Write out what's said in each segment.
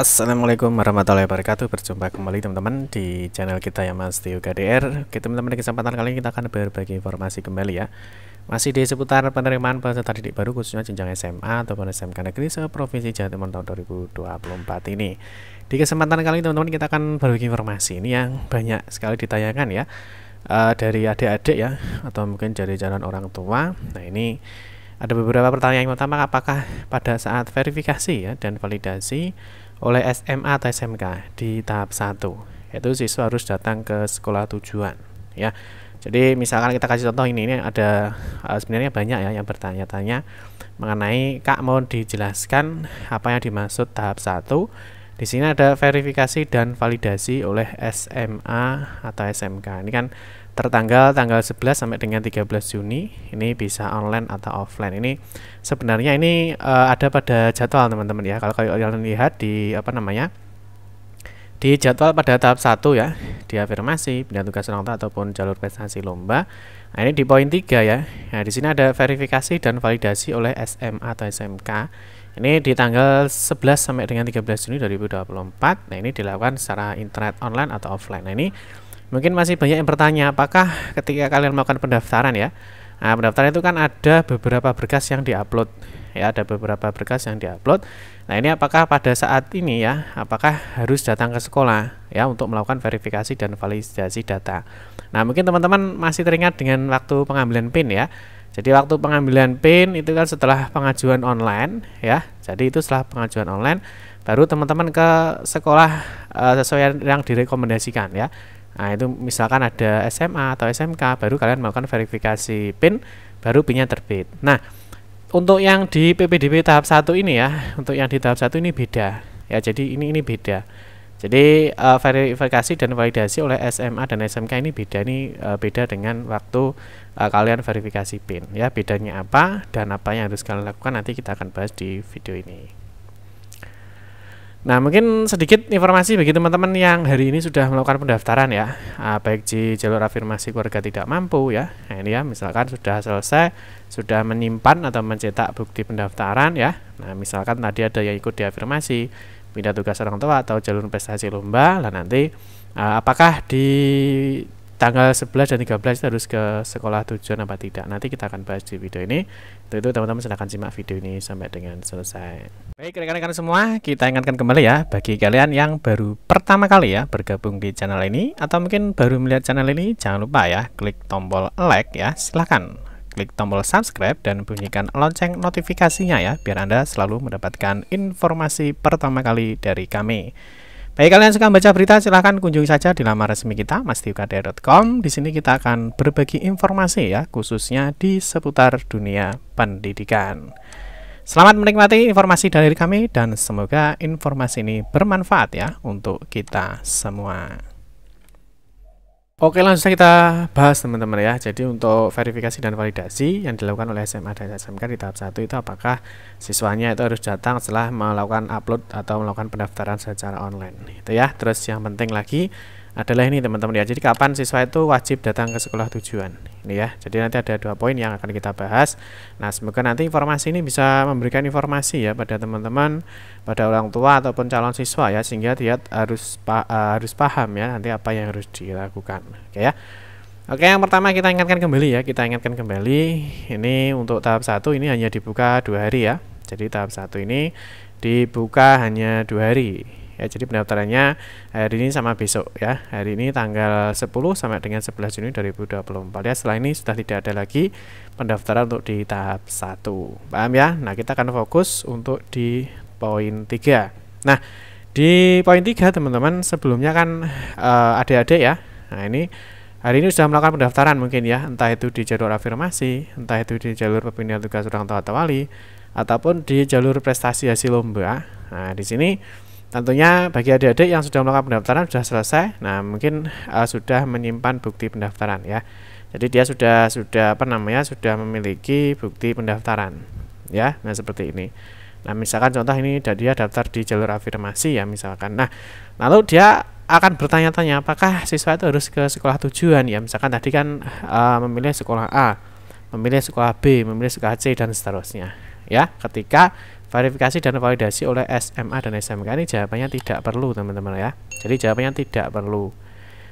Assalamualaikum warahmatullahi wabarakatuh Berjumpa kembali teman-teman di channel kita ya Mas Tio KDR Oke teman-teman di kesempatan kali ini kita akan berbagi informasi kembali ya Masih di seputar penerimaan peserta didik baru khususnya jenjang SMA ataupun SMK Negeri se-Provinsi Jawa Timur tahun 2024 ini Di kesempatan kali ini teman-teman kita akan berbagi informasi ini yang banyak sekali ditanyakan ya uh, Dari adik-adik ya atau mungkin dari jalan orang tua Nah ini ada beberapa pertanyaan yang pertama apakah pada saat verifikasi ya dan validasi oleh SMA atau SMK di tahap 1 yaitu siswa harus datang ke sekolah tujuan ya jadi misalkan kita kasih contoh ini ini ada eh, sebenarnya banyak ya yang bertanya-tanya mengenai Kak mau dijelaskan apa yang dimaksud tahap 1 di sini ada verifikasi dan validasi oleh SMA atau SMK ini kan tertanggal tanggal 11 sampai dengan 13 Juni ini bisa online atau offline ini sebenarnya ini uh, ada pada jadwal teman-teman ya kalau kalian lihat di apa namanya di jadwal pada tahap 1 ya di afirmasi bidang tugas orang tua ataupun jalur prestasi lomba nah, ini di poin 3 ya nah di sini ada verifikasi dan validasi oleh SMA atau SMK ini di tanggal 11 sampai dengan 13 Juni 2024 nah ini dilakukan secara internet online atau offline nah ini Mungkin masih banyak yang bertanya, apakah ketika kalian melakukan pendaftaran ya, nah, pendaftaran itu kan ada beberapa berkas yang diupload, ya ada beberapa berkas yang diupload. Nah ini apakah pada saat ini ya, apakah harus datang ke sekolah ya untuk melakukan verifikasi dan validasi data. Nah mungkin teman-teman masih teringat dengan waktu pengambilan PIN ya. Jadi waktu pengambilan PIN itu kan setelah pengajuan online ya. Jadi itu setelah pengajuan online baru teman-teman ke sekolah uh, sesuai yang direkomendasikan ya. Nah, itu misalkan ada SMA atau SMK, baru kalian melakukan verifikasi PIN, baru PIN-nya terbit. Nah, untuk yang di PPDB tahap satu ini ya, untuk yang di tahap satu ini beda. Ya, jadi ini ini beda. Jadi uh, verifikasi dan validasi oleh SMA dan SMK ini beda ini uh, beda dengan waktu uh, kalian verifikasi PIN ya. Bedanya apa dan apa yang harus kalian lakukan nanti kita akan bahas di video ini. Nah, mungkin sedikit informasi bagi teman-teman yang hari ini sudah melakukan pendaftaran ya, ah, baik di jalur afirmasi keluarga tidak mampu ya. Nah, ini ya, misalkan sudah selesai, sudah menyimpan atau mencetak bukti pendaftaran ya. Nah, misalkan tadi ada yang ikut di afirmasi, pindah tugas orang tua atau jalur prestasi lomba, lah nanti ah, apakah di tanggal 11 dan 13 harus ke sekolah tujuan apa tidak. Nanti kita akan bahas di video ini. Untuk itu teman-teman silahkan simak video ini sampai dengan selesai. Baik rekan-rekan semua, kita ingatkan kembali ya bagi kalian yang baru pertama kali ya bergabung di channel ini atau mungkin baru melihat channel ini, jangan lupa ya klik tombol like ya. Silahkan klik tombol subscribe dan bunyikan lonceng notifikasinya ya biar Anda selalu mendapatkan informasi pertama kali dari kami. Baik kalian suka baca berita silahkan kunjungi saja di laman resmi kita mastiukd.com. Di sini kita akan berbagi informasi ya khususnya di seputar dunia pendidikan. Selamat menikmati informasi dari kami dan semoga informasi ini bermanfaat ya untuk kita semua. Oke langsung saja kita bahas teman-teman ya Jadi untuk verifikasi dan validasi yang dilakukan oleh SMA dan SMK di tahap 1 itu apakah siswanya itu harus datang setelah melakukan upload atau melakukan pendaftaran secara online itu ya Terus yang penting lagi adalah ini teman-teman ya. Jadi kapan siswa itu wajib datang ke sekolah tujuan. Ini ya. Jadi nanti ada dua poin yang akan kita bahas. Nah, semoga nanti informasi ini bisa memberikan informasi ya pada teman-teman, pada orang tua ataupun calon siswa ya sehingga dia harus pa eh, harus paham ya nanti apa yang harus dilakukan. Oke ya. Oke, yang pertama kita ingatkan kembali ya, kita ingatkan kembali ini untuk tahap satu ini hanya dibuka dua hari ya. Jadi tahap satu ini dibuka hanya dua hari ya jadi pendaftarannya hari ini sama besok ya hari ini tanggal 10 sampai dengan 11 Juni 2024 ya setelah ini sudah tidak ada lagi pendaftaran untuk di tahap 1 paham ya nah kita akan fokus untuk di poin 3 nah di poin 3 teman-teman sebelumnya kan eh, adik-adik uh, ya nah ini Hari ini sudah melakukan pendaftaran mungkin ya, entah itu di jalur afirmasi, entah itu di jalur pembinaan tugas orang tua atau wali, ataupun di jalur prestasi hasil lomba. Nah, di sini Tentunya bagi adik-adik yang sudah melakukan pendaftaran sudah selesai, nah mungkin uh, sudah menyimpan bukti pendaftaran ya. Jadi dia sudah sudah apa namanya sudah memiliki bukti pendaftaran ya. Nah seperti ini. Nah misalkan contoh ini dia daftar di jalur afirmasi ya misalkan. Nah lalu dia akan bertanya-tanya apakah siswa itu harus ke sekolah tujuan ya misalkan tadi kan uh, memilih sekolah A, memilih sekolah B, memilih sekolah C dan seterusnya ya ketika verifikasi dan validasi oleh SMA dan SMK ini jawabannya tidak perlu teman-teman ya jadi jawabannya tidak perlu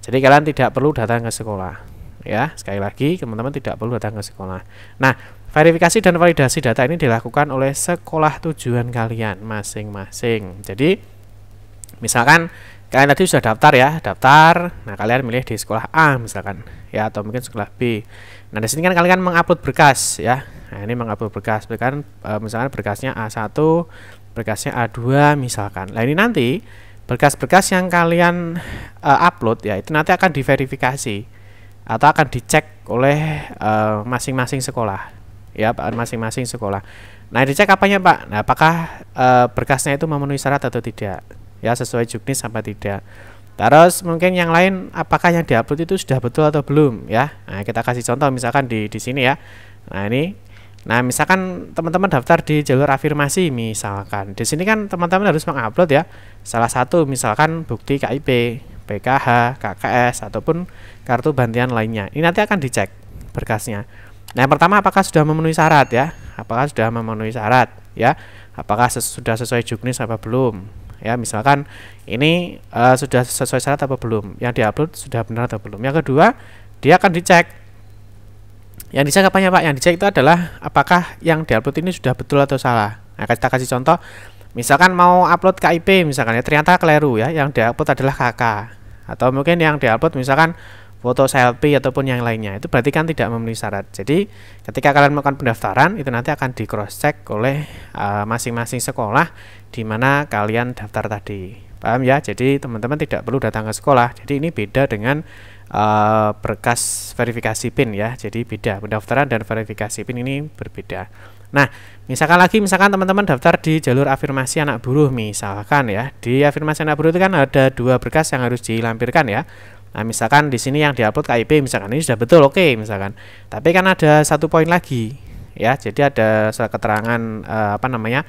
jadi kalian tidak perlu datang ke sekolah ya sekali lagi teman-teman tidak perlu datang ke sekolah nah verifikasi dan validasi data ini dilakukan oleh sekolah tujuan kalian masing-masing jadi misalkan kalian tadi sudah daftar ya daftar nah kalian milih di sekolah A misalkan ya atau mungkin sekolah B Nah, di sini kan kalian mengupload berkas ya. Nah, ini mengupload berkas, kan e, misalkan berkasnya A1, berkasnya A2 misalkan. Nah, ini nanti berkas-berkas yang kalian e, upload ya itu nanti akan diverifikasi atau akan dicek oleh eh, masing-masing e, sekolah. Ya, pak, masing-masing sekolah. Nah, dicek apanya, Pak? Nah, apakah e, berkasnya itu memenuhi syarat atau tidak? Ya, sesuai juknis apa tidak? Terus mungkin yang lain apakah yang diupload itu sudah betul atau belum ya. Nah, kita kasih contoh misalkan di di sini ya. Nah, ini Nah, misalkan teman-teman daftar di jalur afirmasi misalkan. Di sini kan teman-teman harus mengupload ya salah satu misalkan bukti KIP, PKH, KKS ataupun kartu bantian lainnya. Ini nanti akan dicek berkasnya. Nah, yang pertama apakah sudah memenuhi syarat ya? Apakah sudah memenuhi syarat ya? Apakah sudah sesuai juknis apa belum? ya misalkan ini uh, sudah sesuai syarat atau belum yang diupload sudah benar atau belum yang kedua dia akan dicek yang dicek apa pak yang dicek itu adalah apakah yang diupload ini sudah betul atau salah nah kita kasih contoh misalkan mau upload KIP misalkan ya ternyata keliru ya yang diupload adalah KK atau mungkin yang diupload misalkan foto selfie ataupun yang lainnya itu berarti kan tidak memenuhi syarat jadi ketika kalian melakukan pendaftaran itu nanti akan di cross check oleh eh, masing-masing uh, sekolah di mana kalian daftar tadi paham ya jadi teman-teman tidak perlu datang ke sekolah jadi ini beda dengan uh, berkas verifikasi PIN ya jadi beda pendaftaran dan verifikasi PIN ini berbeda Nah, misalkan lagi, misalkan teman-teman daftar di jalur afirmasi anak buruh, misalkan ya, di afirmasi anak buruh itu kan ada dua berkas yang harus dilampirkan ya. Nah, misalkan di sini yang diupload KIP misalkan ini sudah betul oke okay, misalkan. Tapi kan ada satu poin lagi ya. Jadi ada surat keterangan uh, apa namanya?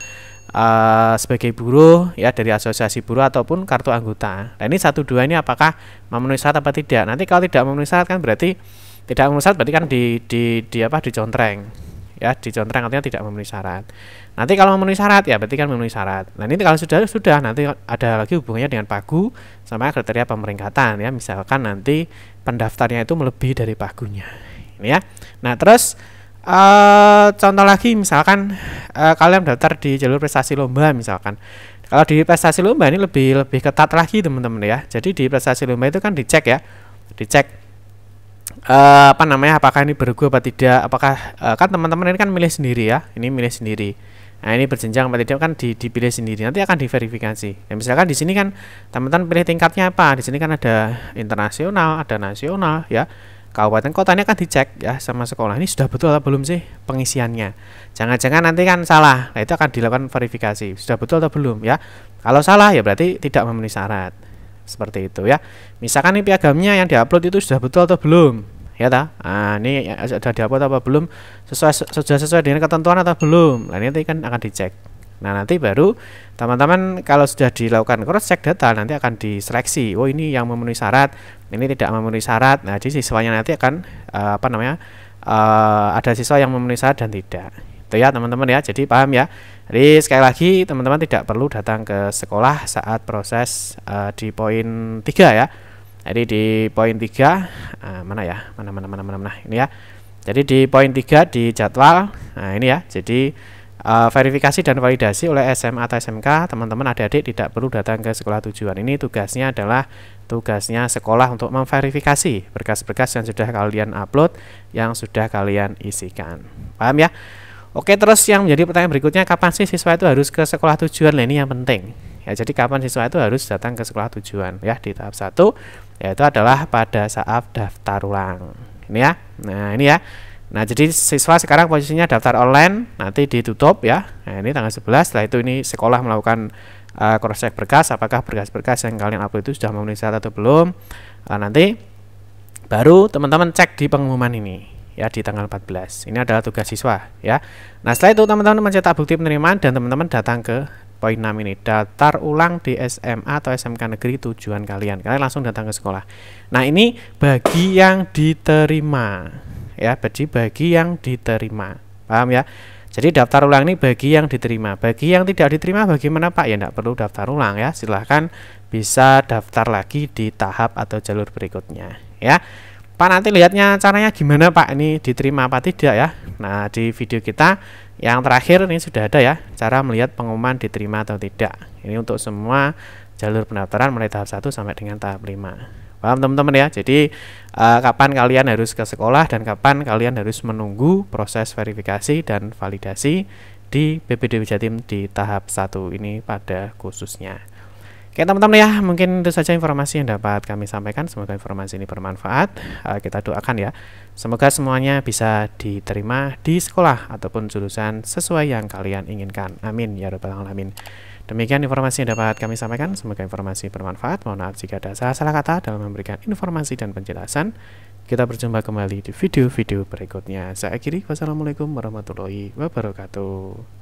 Uh, sebagai buruh ya dari asosiasi buruh ataupun kartu anggota. Nah, ini satu dua ini apakah memenuhi syarat atau tidak? Nanti kalau tidak memenuhi syarat kan berarti tidak memenuhi syarat berarti kan di di, di apa dicontreng ya dicontreng artinya tidak memenuhi syarat nanti kalau memenuhi syarat ya berarti kan memenuhi syarat nah ini kalau sudah sudah nanti ada lagi hubungannya dengan pagu sama kriteria pemeringkatan ya misalkan nanti pendaftarnya itu melebihi dari pagunya ini ya nah terus Uh, contoh lagi misalkan uh, kalian daftar di jalur prestasi lomba misalkan kalau di prestasi lomba ini lebih lebih ketat lagi teman-teman ya jadi di prestasi lomba itu kan dicek ya dicek uh, apa namanya apakah ini bergu apa tidak apakah uh, kan teman-teman ini kan milih sendiri ya ini milih sendiri nah ini berjenjang apa tidak kan di dipilih sendiri nanti akan diverifikasi nah, misalkan di sini kan teman-teman pilih tingkatnya apa di sini kan ada internasional ada nasional ya kabupaten kotanya kan dicek ya sama sekolah ini sudah betul atau belum sih pengisiannya jangan-jangan nanti kan salah nah itu akan dilakukan verifikasi sudah betul atau belum ya kalau salah ya berarti tidak memenuhi syarat seperti itu ya misalkan ini piagamnya yang diupload itu sudah betul atau belum ya ta nah, ini ya, ya, sudah diupload apa belum sesuai sudah sesuai dengan ketentuan atau belum nah ini nanti kan akan dicek nah nanti baru teman-teman kalau sudah dilakukan cross check data nanti akan diseleksi oh ini yang memenuhi syarat ini tidak memenuhi syarat nah jadi siswanya nanti akan uh, apa namanya uh, ada siswa yang memenuhi syarat dan tidak gitu ya teman-teman ya jadi paham ya jadi sekali lagi teman-teman tidak perlu datang ke sekolah saat proses uh, di poin 3 ya jadi di poin 3 uh, eh, mana ya mana mana mana mana mana ini ya jadi di poin 3 di jadwal nah ini ya jadi uh, verifikasi dan validasi oleh SMA atau SMK, teman-teman adik-adik tidak perlu datang ke sekolah tujuan. Ini tugasnya adalah tugasnya sekolah untuk memverifikasi berkas-berkas yang sudah kalian upload, yang sudah kalian isikan. Paham ya? Oke, terus yang menjadi pertanyaan berikutnya, kapan sih siswa itu harus ke sekolah tujuan? Nah, ini yang penting. Ya, jadi kapan siswa itu harus datang ke sekolah tujuan? Ya, di tahap 1 yaitu adalah pada saat daftar ulang. Ini ya. Nah, ini ya. Nah, jadi siswa sekarang posisinya daftar online, nanti ditutup ya. Nah, ini tanggal 11, setelah itu ini sekolah melakukan uh, eh, cross check berkas apakah berkas-berkas yang kalian upload itu sudah memenuhi syarat atau belum. Uh, nanti baru teman-teman cek di pengumuman ini ya di tanggal 14. Ini adalah tugas siswa ya. Nah, setelah itu teman-teman mencetak bukti penerimaan dan teman-teman datang ke poin 6 ini daftar ulang di SMA atau SMK negeri tujuan kalian. Kalian langsung datang ke sekolah. Nah, ini bagi yang diterima ya, bagi bagi yang diterima. Paham ya? Jadi daftar ulang ini bagi yang diterima. Bagi yang tidak diterima bagaimana Pak? Ya tidak perlu daftar ulang ya. Silahkan bisa daftar lagi di tahap atau jalur berikutnya ya. Pak nanti lihatnya caranya gimana Pak ini diterima apa tidak ya Nah di video kita yang terakhir ini sudah ada ya cara melihat pengumuman diterima atau tidak ini untuk semua jalur pendaftaran mulai tahap 1 sampai dengan tahap 5 paham teman-teman ya jadi uh, kapan kalian harus ke sekolah dan kapan kalian harus menunggu proses verifikasi dan validasi di BPD Jatim di tahap 1 ini pada khususnya Oke teman-teman ya, mungkin itu saja informasi yang dapat kami sampaikan. Semoga informasi ini bermanfaat. Uh, kita doakan ya, semoga semuanya bisa diterima di sekolah ataupun jurusan sesuai yang kalian inginkan. Amin ya rabbal alamin. Demikian informasi yang dapat kami sampaikan. Semoga informasi bermanfaat. Mohon maaf jika ada salah-salah kata dalam memberikan informasi dan penjelasan. Kita berjumpa kembali di video-video berikutnya. Saya akhiri. Wassalamualaikum warahmatullahi wabarakatuh.